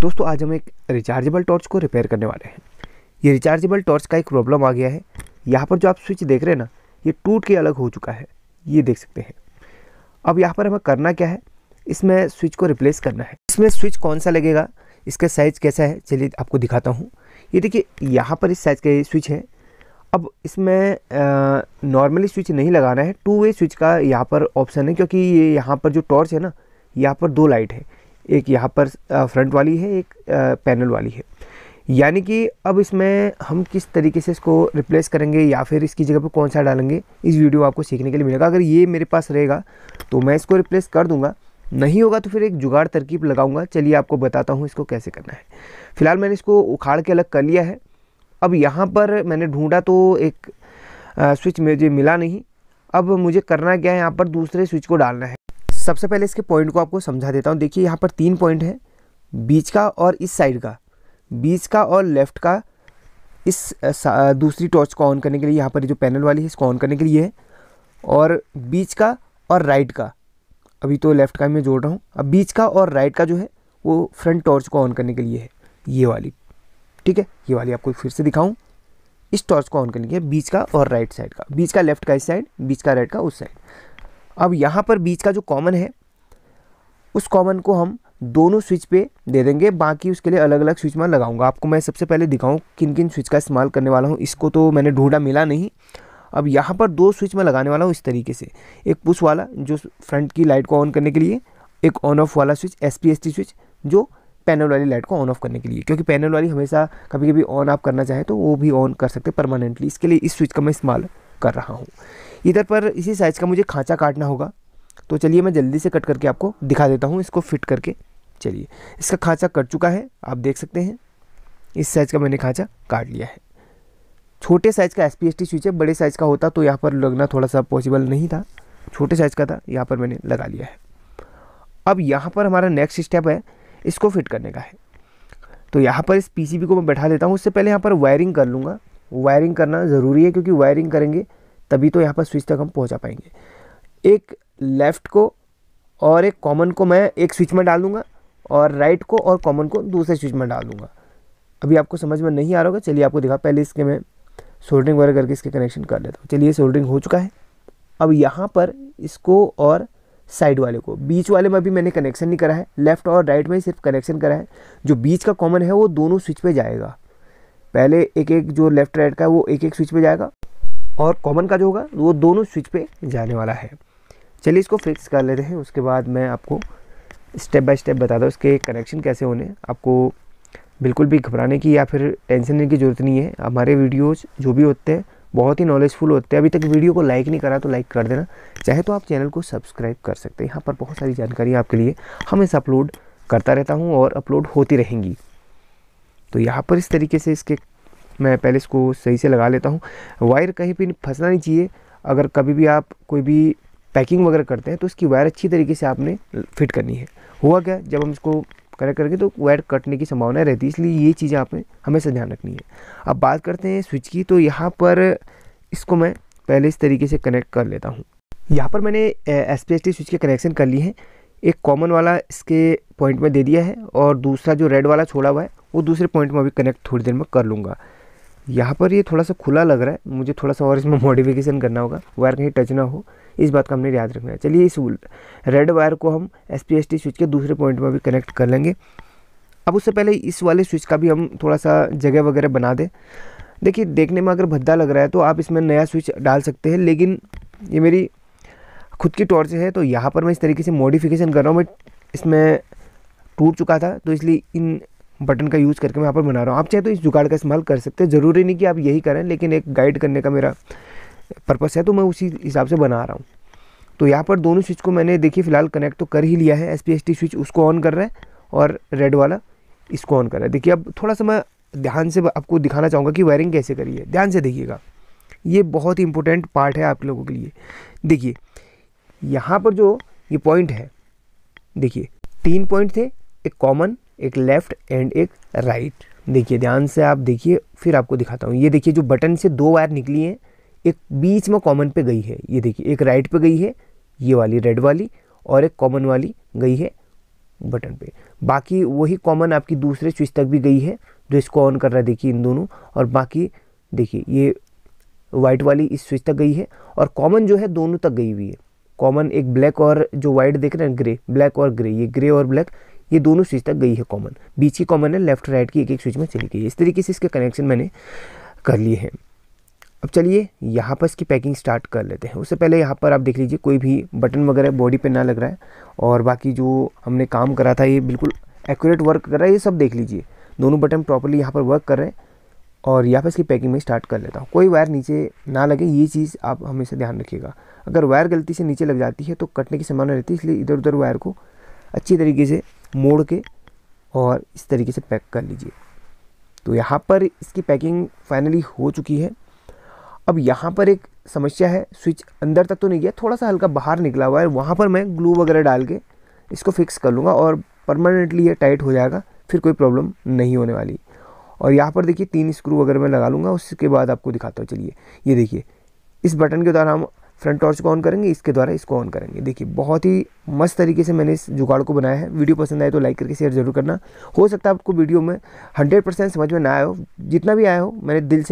दोस्तों आज हम एक रिचार्जेबल टॉर्च को रिपेयर करने वाले हैं ये रिचार्जेबल टॉर्च का एक प्रॉब्लम आ गया है यहाँ पर जो आप स्विच देख रहे हैं ना ये टूट के अलग हो चुका है ये देख सकते हैं अब यहाँ पर हमें करना क्या है इसमें स्विच को रिप्लेस करना है इसमें स्विच कौन सा लगेगा इसका साइज़ कैसा है चलिए आपको दिखाता हूँ ये देखिए यहाँ पर इस साइज़ का स्विच है अब इसमें नॉर्मली स्विच नहीं लगाना है टू वे स्विच का यहाँ पर ऑप्शन है क्योंकि ये यहाँ पर जो टॉर्च है ना यहाँ पर दो लाइट है एक यहाँ पर फ्रंट वाली है एक पैनल वाली है यानी कि अब इसमें हम किस तरीके से इसको रिप्लेस करेंगे या फिर इसकी जगह पर कौन सा डालेंगे इस वीडियो आपको सीखने के लिए मिलेगा अगर ये मेरे पास रहेगा तो मैं इसको रिप्लेस कर दूंगा नहीं होगा तो फिर एक जुगाड़ तरकीब लगाऊंगा चलिए आपको बताता हूँ इसको कैसे करना है फ़िलहाल मैंने इसको उखाड़ के अलग कर लिया है अब यहाँ पर मैंने ढूंढा तो एक स्विच मुझे मिला नहीं अब मुझे करना क्या है यहाँ पर दूसरे स्विच को डालना है सबसे पहले इसके पॉइंट को आपको समझा देता हूँ देखिए यहाँ पर तीन पॉइंट है बीच का और इस साइड का बीच का और लेफ्ट का इस दूसरी टॉर्च को ऑन करने के लिए यहाँ पर जो पैनल वाली है इसको ऑन करने के लिए है और बीच का और राइट का अभी तो लेफ्ट का मैं जोड़ रहा हूँ अब बीच का और राइट का जो है वो फ्रंट टॉर्च को ऑन करने के लिए है ये वाली ठीक है ये वाली आपको फिर से दिखाऊँ इस टॉर्च को ऑन करने के लिए बीच का और राइट साइड का बीच का लेफ्ट का इस साइड बीच का राइट का उस साइड अब यहाँ पर बीच का जो कॉमन है उस कॉमन को हम दोनों स्विच पे दे देंगे बाकी उसके लिए अलग अलग स्विच मैं लगाऊंगा आपको मैं सबसे पहले दिखाऊँ किन किन स्विच का इस्तेमाल करने वाला हूँ इसको तो मैंने ढूंढा मिला नहीं अब यहाँ पर दो स्विच मैं लगाने वाला हूँ इस तरीके से एक पुश वाला जो फ्रंट की लाइट को ऑन करने के लिए एक ऑन ऑफ वाला स्विच एस पी स्विच जो पैनल वाली लाइट को ऑन ऑफ करने के लिए क्योंकि पैनल वाली हमेशा कभी कभी ऑन ऑफ करना चाहें तो वो भी ऑन कर सकते परमानेंटली इसके लिए इस स्विच का मैं इस्तेमाल कर रहा हूँ इधर पर इसी साइज़ का मुझे खांचा काटना होगा तो चलिए मैं जल्दी से कट करके आपको दिखा देता हूँ इसको फिट करके चलिए इसका खांचा कट चुका है आप देख सकते हैं इस साइज़ का मैंने खांचा काट लिया है छोटे साइज़ का एस पी स्विच है बड़े साइज़ का होता तो यहाँ पर लगना थोड़ा सा पॉसिबल नहीं था छोटे साइज़ का था यहाँ पर मैंने लगा लिया है अब यहाँ पर हमारा नेक्स्ट स्टेप है इसको फिट करने का है तो यहाँ पर इस पीसीबी को मैं बैठा देता हूँ उससे पहले यहाँ पर वायरिंग कर लूँगा वायरिंग करना ज़रूरी है क्योंकि वायरिंग करेंगे तभी तो यहाँ पर स्विच तक हम पहुँचा पाएंगे एक लेफ़्ट को और एक कॉमन को मैं एक स्विच में डाल दूँगा और राइट को और कॉमन को दूसरे स्विच में डाल दूँगा अभी आपको समझ में नहीं आ रहा होगा चलिए आपको दिखा पहले इसके मैं सोल्डरिंग वगैरह करके इसके कनेक्शन कर लेता हूँ चलिए सोल्डरिंग हो चुका है अब यहाँ पर इसको और साइड वाले को बीच वाले में भी मैंने कनेक्शन नहीं करा है लेफ़्ट और राइट में सिर्फ कनेक्शन करा है जो बीच का कॉमन है वो दोनों स्विच पर जाएगा पहले एक एक जो लेफ्ट राइट का वो एक एक स्विच पे जाएगा और कॉमन का जो होगा वो दोनों स्विच पे जाने वाला है चलिए इसको फिक्स कर लेते हैं उसके बाद मैं आपको स्टेप बाय स्टेप बता दूँ उसके कनेक्शन कैसे होने आपको बिल्कुल भी घबराने की या फिर टेंशन लेने की ज़रूरत नहीं है हमारे वीडियोज़ जो भी होते हैं बहुत ही नॉलेजफुल होते हैं अभी तक वीडियो को लाइक नहीं करा तो लाइक कर देना चाहे तो आप चैनल को सब्सक्राइब कर सकते हैं यहाँ पर बहुत सारी जानकारी आपके लिए हमेशा अपलोड करता रहता हूँ और अपलोड होती रहेंगी तो यहाँ पर इस तरीके से इसके मैं पहले इसको सही से लगा लेता हूँ वायर कहीं भी फंसना नहीं चाहिए अगर कभी भी आप कोई भी पैकिंग वगैरह करते हैं तो इसकी वायर अच्छी तरीके से आपने फिट करनी है हुआ क्या जब हम इसको कनेक्ट करेंगे तो वायर कटने की संभावना रहती है इसलिए ये चीज़ें आपने हमेशा ध्यान रखनी है अब बात करते हैं स्विच की तो यहाँ पर इसको मैं पहले इस तरीके से कनेक्ट कर लेता हूँ यहाँ पर मैंने एस पी स्विच के कनेक्शन कर लिए हैं एक कॉमन वाला इसके पॉइंट में दे दिया है और दूसरा जो रेड वाला छोड़ा हुआ है वो दूसरे पॉइंट में अभी कनेक्ट थोड़ी देर में कर लूँगा यहाँ पर ये थोड़ा सा खुला लग रहा है मुझे थोड़ा सा और इसमें मॉडिफिकेशन करना होगा वायर कहीं टच ना हो इस बात का हमने याद रखना है चलिए इस रेड वायर को हम S P S T switch के दूसरे पॉइंट में भी कनेक्ट कर लेंगे अब उससे पहले इस वाले स्विच का भी हम थोड़ा सा जगह वगैरह बना दें देखिए देखने में अगर भद्दा लग रहा है तो आप इसमें नया स्विच डाल सकते हैं लेकिन ये मेरी खुद की टॉर्च है तो यहाँ पर मैं इस तरीके से मॉडिफिकेशन कर रहा हूँ मैं इसमें टूट चुका था तो इसलिए इन बटन का यूज़ करके मैं यहाँ पर बना रहा हूँ आप चाहे तो इस जुगाड़ का इस्तेमाल कर सकते हैं ज़रूरी नहीं कि आप यही करें लेकिन एक गाइड करने का मेरा पर्पस है तो मैं उसी हिसाब से बना रहा हूँ तो यहाँ पर दोनों स्विच को मैंने देखिए फिलहाल कनेक्ट तो कर ही लिया है एस पी स्विच उसको ऑन कर रहा है और रेड वाला इसको ऑन कर रहा है देखिए अब थोड़ा सा मैं ध्यान से आपको दिखाना चाहूँगा कि वायरिंग कैसे करी है ध्यान से देखिएगा ये बहुत ही इंपॉर्टेंट पार्ट है आप लोगों के लिए देखिए यहाँ पर जो ये पॉइंट है देखिए तीन पॉइंट थे एक कॉमन एक लेफ़्ट एंड एक राइट right. देखिए ध्यान से आप देखिए फिर आपको दिखाता हूँ ये देखिए जो बटन से दो वायर निकली हैं एक बीच में कॉमन पे गई है ये देखिए एक राइट पे गई है ये वाली रेड वाली और एक कॉमन वाली गई है बटन पे बाकी वही कॉमन आपकी दूसरे स्विच तक भी गई है जो इसको ऑन कर रहा है देखिए इन दोनों और बाकी देखिए ये वाइट वाली इस स्विच तक गई है और कॉमन जो है दोनों तक गई हुई है कॉमन एक ब्लैक और जो वाइट देख रहे हैं ग्रे ब्लैक और ग्रे ये ग्रे और ब्लैक ये दोनों स्विच तक गई है कॉमन बीच की कॉमन है लेफ्ट राइट की एक एक स्विच में चली गई है इस तरीके से इसके कनेक्शन मैंने कर लिए हैं अब चलिए यहाँ पर इसकी पैकिंग स्टार्ट कर लेते हैं उससे पहले यहाँ पर आप देख लीजिए कोई भी बटन वगैरह बॉडी पे ना लग रहा है और बाकी जो हमने काम करा था ये बिल्कुल एक्यूरेट वर्क कर रहा है ये सब देख लीजिए दोनों बटन प्रॉपरली यहाँ पर वर्क कर रहे हैं और यहाँ पर इसकी पैकिंग में स्टार्ट कर लेता हूँ कोई वायर नीचे ना लगे ये चीज़ आप हमेशा ध्यान रखिएगा अगर वायर गलती से नीचे लग जाती है तो कटने की संभावना रहती है इसलिए इधर उधर वायर को अच्छी तरीके से मोड़ के और इस तरीके से पैक कर लीजिए तो यहाँ पर इसकी पैकिंग फाइनली हो चुकी है अब यहाँ पर एक समस्या है स्विच अंदर तक तो नहीं गया थोड़ा सा हल्का बाहर निकला हुआ है वहाँ पर मैं ग्लू वगैरह डाल के इसको फिक्स कर लूँगा और परमानेंटली ये टाइट हो जाएगा फिर कोई प्रॉब्लम नहीं होने वाली और यहाँ पर देखिए तीन स्क्रू वगैरह मैं लगा लूँगा उसके बाद आपको दिखाता हूँ चलिए ये देखिए इस बटन के द्वारा हम फ्रंट टॉर्च को ऑन करेंगे इसके द्वारा इसको ऑन करेंगे देखिए बहुत ही मस्त तरीके से मैंने इस जुगाड़ को बनाया है वीडियो पसंद आए तो लाइक करके शेयर जरूर करना हो सकता है आपको वीडियो में हंड्रेड परसेंट समझ में ना आए हो जितना भी आया हो मैंने दिल से